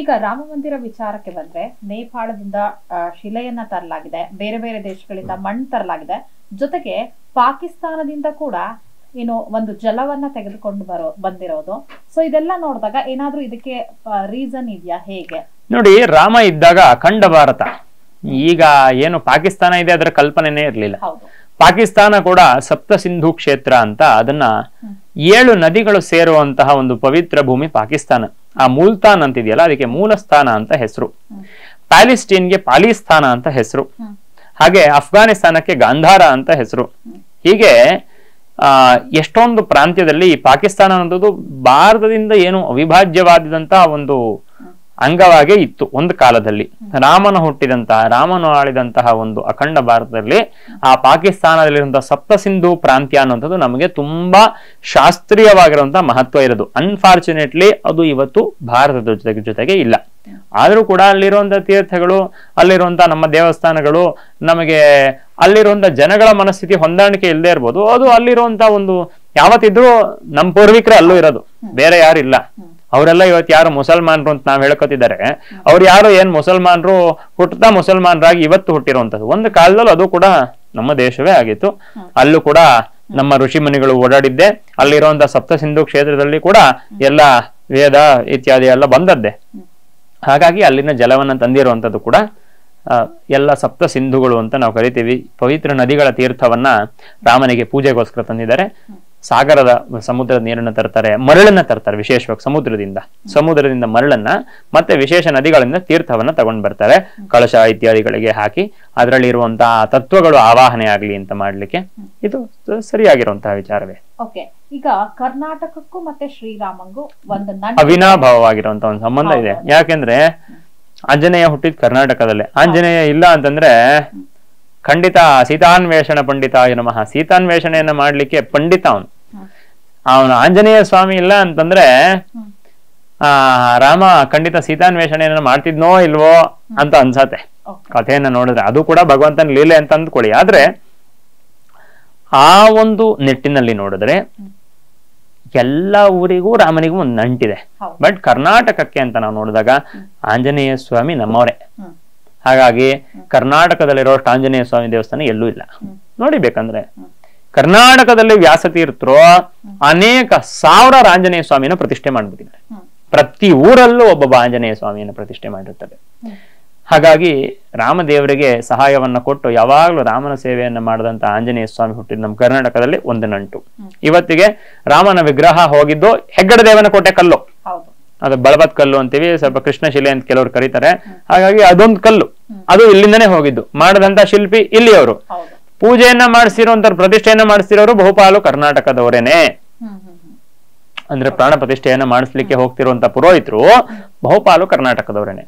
ಈಗ ರಾಮ ಮಂದಿರ ವಿಚಾರಕ್ಕೆ ಬಂದ್ರೆ ನೇಪಾಳದಿಂದ ಶಿಲೆಯನ್ನ ತರಲಾಗಿದೆ ಬೇರೆ ಬೇರೆ ದೇಶಗಳಿಂದ ಮಣ್ಣು ತರಲಾಗಿದೆ ಜೊತೆಗೆ ಪಾಕಿಸ್ತಾನದಿಂದ ಕೂಡ ಏನು ಒಂದು ಜಲವನ್ನ ತೆಗೆದುಕೊಂಡು ಬರೋ ಬಂದಿರೋದು ಸೊ ಇದೆಲ್ಲ ನೋಡಿದಾಗ ಏನಾದ್ರೂ ಇದಕ್ಕೆ ರೀಸನ್ ಇದೆಯಾ ಹೇಗೆ ನೋಡಿ ರಾಮ ಇದ್ದಾಗ ಅಖಂಡ ಭಾರತ ಈಗ ಏನು ಪಾಕಿಸ್ತಾನ ಇದೆ ಅದರ ಕಲ್ಪನೆನೇ ಇರಲಿಲ್ಲ ಪಾಕಿಸ್ತಾನ ಕೂಡ ಸಪ್ತ ಸಿಂಧು ಕ್ಷೇತ್ರ ಅಂತ ಅದನ್ನ ಏಳು ನದಿಗಳು ಸೇರುವಂತಹ ಒಂದು ಪವಿತ್ರ ಭೂಮಿ ಪಾಕಿಸ್ತಾನ ಆ ಮೂಲ್ತಾನ್ ಅಂತಿದೆಯಲ್ಲ ಅದಕ್ಕೆ ಮೂಲಸ್ಥಾನ ಅಂತ ಹೆಸರು ಪ್ಯಾಲಿಸ್ಟೀನ್ಗೆ ಪಾಲಿಸ್ತಾನ ಅಂತ ಹೆಸರು ಹಾಗೆ ಅಫ್ಘಾನಿಸ್ತಾನಕ್ಕೆ ಗಾಂಧಾರ ಅಂತ ಹೆಸರು ಹೀಗೆ ಆ ಎಷ್ಟೊಂದು ಪ್ರಾಂತ್ಯದಲ್ಲಿ ಪಾಕಿಸ್ತಾನ ಅನ್ನೋದು ಭಾರತದಿಂದ ಏನು ಅವಿಭಾಜ್ಯವಾದಂತಹ ಒಂದು ಅಂಗವಾಗೇ ಇತ್ತು ಒಂದು ಕಾಲದಲ್ಲಿ ರಾಮನ ಹುಟ್ಟಿದಂತಹ ರಾಮನು ಆಳಿದಂತಹ ಒಂದು ಅಖಂಡ ಭಾರತದಲ್ಲಿ ಆ ಪಾಕಿಸ್ತಾನದಲ್ಲಿರುವಂತಹ ಸಪ್ತ ಸಿಂಧು ಪ್ರಾಂತ್ಯ ಅನ್ನುವಂಥದ್ದು ನಮಗೆ ತುಂಬಾ ಶಾಸ್ತ್ರೀಯವಾಗಿರುವಂತಹ ಮಹತ್ವ ಇರೋದು ಅನ್ಫಾರ್ಚುನೇಟ್ಲಿ ಅದು ಇವತ್ತು ಭಾರತದ ಜೊತೆಗೆ ಜೊತೆಗೆ ಇಲ್ಲ ಆದರೂ ಕೂಡ ಅಲ್ಲಿರುವಂತಹ ತೀರ್ಥಗಳು ಅಲ್ಲಿರುವಂತಹ ನಮ್ಮ ದೇವಸ್ಥಾನಗಳು ನಮಗೆ ಅಲ್ಲಿರುವಂತಹ ಜನಗಳ ಮನಸ್ಥಿತಿ ಹೊಂದಾಣಿಕೆ ಇಲ್ಲದೆ ಇರ್ಬೋದು ಅದು ಅಲ್ಲಿರುವಂತಹ ಒಂದು ಯಾವತ್ತಿದ್ರೂ ನಮ್ಮ ಪೂರ್ವಿಕರೇ ಅಲ್ಲೂ ಇರೋದು ಬೇರೆ ಯಾರು ಇಲ್ಲ ಅವರೆಲ್ಲ ಇವತ್ತು ಯಾರು ಮುಸಲ್ಮಾನರು ಅಂತ ನಾವು ಹೇಳ್ಕೊತಿದ್ದಾರೆ ಅವ್ರು ಯಾರು ಏನ್ ಮುಸಲ್ಮಾನರು ಹುಟ್ಟುತ್ತಾ ಮುಸಲ್ಮಾನರಾಗಿ ಇವತ್ತು ಹುಟ್ಟಿರುವಂತದ್ದು ಒಂದು ಕಾಲದಲ್ಲಿ ಅದು ಕೂಡ ನಮ್ಮ ದೇಶವೇ ಆಗಿತ್ತು ಅಲ್ಲೂ ಕೂಡ ನಮ್ಮ ಋಷಿ ಮುನಿಗಳು ಓಡಾಡಿದ್ದೆ ಅಲ್ಲಿರುವಂತಹ ಸಪ್ತ ಸಿಂಧು ಕ್ಷೇತ್ರದಲ್ಲಿ ಕೂಡ ಎಲ್ಲ ವೇದ ಇತ್ಯಾದಿ ಎಲ್ಲ ಬಂದದ್ದೆ ಹಾಗಾಗಿ ಅಲ್ಲಿನ ಜಲವನ್ನ ತಂದಿರುವಂತದ್ದು ಕೂಡ ಎಲ್ಲ ಸಪ್ತ ಸಿಂಧುಗಳು ಅಂತ ನಾವು ಕರಿತೀವಿ ಪವಿತ್ರ ನದಿಗಳ ತೀರ್ಥವನ್ನ ರಾಮನಿಗೆ ಪೂಜೆಗೋಸ್ಕರ ತಂದಿದ್ದಾರೆ ಸಾಗರದ ಸಮುದ್ರದ ನೀರನ್ನು ತರ್ತಾರೆ ಮರಳನ್ನ ತರ್ತಾರೆ ವಿಶೇಷವಾಗಿ ಸಮುದ್ರದಿಂದ ಸಮುದ್ರದಿಂದ ಮರಳನ್ನ ಮತ್ತೆ ವಿಶೇಷ ನದಿಗಳಿಂದ ತೀರ್ಥವನ್ನ ತಗೊಂಡ್ ಬರ್ತಾರೆ ಕಳಶ ಇತ್ಯಾದಿಗಳಿಗೆ ಹಾಕಿ ಅದರಲ್ಲಿ ಇರುವಂತಹ ತತ್ವಗಳು ಆವಾಹನೆ ಆಗ್ಲಿ ಅಂತ ಮಾಡ್ಲಿಕ್ಕೆ ಇದು ಸರಿಯಾಗಿರುವಂತಹ ವಿಚಾರವೇ ಈಗ ಕರ್ನಾಟಕಕ್ಕೂ ಮತ್ತೆ ಶ್ರೀರಾಮಗೂ ಒಂದು ಅವಿನಾಭಾವವಾಗಿರುವಂತ ಒಂದು ಸಂಬಂಧ ಇದೆ ಯಾಕೆಂದ್ರೆ ಆಂಜನೇಯ ಹುಟ್ಟಿದ್ ಕರ್ನಾಟಕದಲ್ಲೇ ಆಂಜನೇಯ ಇಲ್ಲ ಅಂತಂದ್ರೆ ಖಂಡಿತ ಸೀತಾನ್ವೇಷಣ ಪಂಡಿತ ನಮಃ ಸೀತಾನ್ವೇಷಣೆಯನ್ನು ಮಾಡ್ಲಿಕ್ಕೆ ಪಂಡಿತ ಅವನು ಅವನು ಆಂಜನೇಯ ಸ್ವಾಮಿ ಇಲ್ಲ ಅಂತಂದ್ರೆ ಆ ರಾಮ ಖಂಡಿತ ಸೀತಾನ್ವೇಷಣೆಯನ್ನು ಮಾಡ್ತಿದ್ನೋ ಇಲ್ವೋ ಅಂತ ಅನ್ಸತ್ತೆ ಕಥೆಯನ್ನ ನೋಡಿದ್ರೆ ಅದು ಕೂಡ ಭಗವಂತನ ಲೀಲೆ ಅಂತ ಅಂದ್ಕೊಳ್ಳಿ ಆದ್ರೆ ಆ ಒಂದು ನಿಟ್ಟಿನಲ್ಲಿ ನೋಡಿದ್ರೆ ಎಲ್ಲ ಊರಿಗೂ ರಾಮನಿಗೂ ಒಂದು ನಂಟಿದೆ ಬಟ್ ಕರ್ನಾಟಕಕ್ಕೆ ಅಂತ ನಾವು ನೋಡಿದಾಗ ಆಂಜನೇಯ ಸ್ವಾಮಿ ನಮ್ಮವರೇ ಹಾಗಾಗಿ ಕರ್ನಾಟಕದಲ್ಲಿರೋ ಆಂಜನೇಯ ಸ್ವಾಮಿ ದೇವಸ್ಥಾನ ಎಲ್ಲೂ ಇಲ್ಲ ನೋಡಿ ಬೇಕಂದ್ರೆ ಕರ್ನಾಟಕದಲ್ಲಿ ವ್ಯಾಸತೀರ್ಥರು ಅನೇಕ ಸಾವಿರ ಆಂಜನೇಯ ಸ್ವಾಮಿಯನ್ನು ಪ್ರತಿಷ್ಠೆ ಮಾಡ್ಬಿಟ್ಟಿದೆ ಪ್ರತಿ ಊರಲ್ಲೂ ಒಬ್ಬೊಬ್ಬ ಆಂಜನೇಯ ಸ್ವಾಮಿಯನ್ನು ಪ್ರತಿಷ್ಠೆ ಮಾಡಿರ್ತಾರೆ ಹಾಗಾಗಿ ರಾಮದೇವರಿಗೆ ಸಹಾಯವನ್ನ ಕೊಟ್ಟು ಯಾವಾಗಲೂ ರಾಮನ ಸೇವೆಯನ್ನು ಮಾಡಿದಂತ ಆಂಜನೇಯ ಸ್ವಾಮಿ ಹುಟ್ಟಿದ ನಮ್ಮ ಕರ್ನಾಟಕದಲ್ಲಿ ಒಂದು ನಂಟು ಇವತ್ತಿಗೆ ರಾಮನ ವಿಗ್ರಹ ಹೋಗಿದ್ದು ಹೆಗ್ಗಡ ದೇವನ ಕೋಟೆ ಕಲ್ಲು ಅದು ಬಳಬತ್ ಕಲ್ಲು ಅಂತೀವಿ ಸ್ವಲ್ಪ ಕೃಷ್ಣಶಿಲೆ ಅಂತ ಕೆಲವರು ಕರೀತಾರೆ ಹಾಗಾಗಿ ಅದೊಂದು ಕಲ್ಲು ಅದು ಇಲ್ಲಿಂದನೇ ಹೋಗಿದ್ದು ಮಾಡದಂತ ಶಿಲ್ಪಿ ಇಲ್ಲಿಯವರು ಪೂಜೆಯನ್ನ ಮಾಡಿಸಿರುವಂತ ಪ್ರತಿಷ್ಠೆಯನ್ನ ಮಾಡಿಸಿರೋರು ಬಹುಪಾಲು ಕರ್ನಾಟಕದವರೇನೆ ಅಂದ್ರೆ ಪ್ರಾಣ ಪ್ರತಿಷ್ಠೆಯನ್ನ ಮಾಡಿಸ್ಲಿಕ್ಕೆ ಹೋಗ್ತಿರುವಂತ ಪುರೋಹಿತರು ಬಹುಪಾಲು ಕರ್ನಾಟಕದವರೇನೆ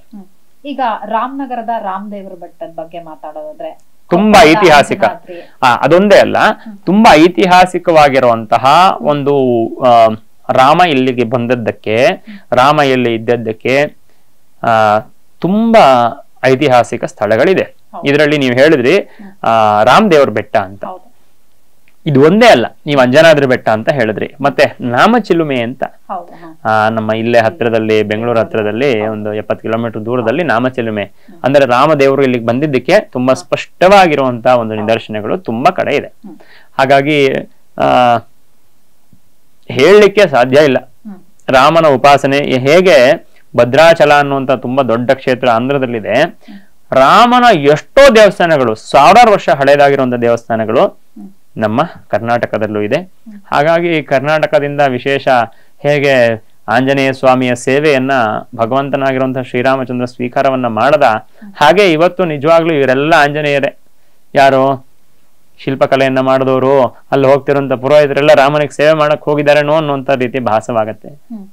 ಈಗ ರಾಮನಗರದ ರಾಮದೇವರ ಬೆಟ್ಟದ ಬಗ್ಗೆ ಮಾತಾಡೋದಾದ್ರೆ ತುಂಬಾ ಐತಿಹಾಸಿಕ ಅದೊಂದೇ ಅಲ್ಲ ತುಂಬಾ ಐತಿಹಾಸಿಕವಾಗಿರುವಂತಹ ಒಂದು ರಾಮ ಇಲ್ಲಿಗೆ ಬಂದದ್ದಕ್ಕೆ ರಾಮ ಇಲ್ಲಿ ಇದ್ದದ್ದಕ್ಕೆ ಆ ತುಂಬಾ ಐತಿಹಾಸಿಕ ಸ್ಥಳಗಳಿದೆ ಇದರಲ್ಲಿ ನೀವು ಹೇಳಿದ್ರಿ ಆ ರಾಮದೇವ್ರ ಬೆಟ್ಟ ಅಂತ ಇದು ಒಂದೇ ಅಲ್ಲ ನೀವು ಅಂಜನಾದ್ರಿ ಬೆಟ್ಟ ಅಂತ ಹೇಳಿದ್ರಿ ಮತ್ತೆ ನಾಮಚಿಲುಮೆ ಅಂತ ಆ ನಮ್ಮ ಇಲ್ಲೇ ಹತ್ತಿರದಲ್ಲಿ ಬೆಂಗಳೂರು ಹತ್ತಿರದಲ್ಲಿ ಒಂದು ಎಪ್ಪತ್ತು ಕಿಲೋಮೀಟರ್ ದೂರದಲ್ಲಿ ನಾಮಚಿಲುಮೆ ಅಂದ್ರೆ ರಾಮದೇವರು ಇಲ್ಲಿಗೆ ಬಂದಿದ್ದಕ್ಕೆ ತುಂಬಾ ಸ್ಪಷ್ಟವಾಗಿರುವಂತಹ ಒಂದು ನಿದರ್ಶನಗಳು ತುಂಬಾ ಕಡೆ ಇದೆ ಹಾಗಾಗಿ ಆ ಹೇಳಲಿಕ್ಕೆ ಸಾಧ್ಯ ಇಲ್ಲ ರಾಮನ ಉಪಾಸನೆ ಹೇಗೆ ಭದ್ರಾಚಲ ಅನ್ನುವಂತ ತುಂಬಾ ದೊಡ್ಡ ಕ್ಷೇತ್ರ ಆಂಧ್ರದಲ್ಲಿದೆ ರಾಮನ ಎಷ್ಟೋ ದೇವಸ್ಥಾನಗಳು ಸಾವಿರಾರು ವರ್ಷ ಹಳೆಯದಾಗಿರುವಂತ ದೇವಸ್ಥಾನಗಳು ನಮ್ಮ ಕರ್ನಾಟಕದಲ್ಲೂ ಇದೆ ಹಾಗಾಗಿ ಕರ್ನಾಟಕದಿಂದ ವಿಶೇಷ ಹೇಗೆ ಆಂಜನೇಯ ಸ್ವಾಮಿಯ ಸೇವೆಯನ್ನ ಭಗವಂತನಾಗಿರುವಂತಹ ಶ್ರೀರಾಮಚಂದ್ರ ಸ್ವೀಕಾರವನ್ನ ಮಾಡದ ಹಾಗೆ ಇವತ್ತು ನಿಜವಾಗ್ಲೂ ಇವರೆಲ್ಲ ಆಂಜನೇಯರೇ ಯಾರು ಶಿಲ್ಪಕಲೆಯನ್ನು ಮಾಡಿದವರು ಅಲ್ಲಿ ಹೋಗ್ತಿರೋಂಥ ಪುರೋಹಿತರೆಲ್ಲ ರಾಮನಿಗೆ ಸೇವೆ ಮಾಡಕ್ ಹೋಗಿದ್ದಾರೆ ಅನ್ನುವಂತ ಅನ್ನುವಂಥ ರೀತಿ ಭಾಸವಾಗತ್ತೆ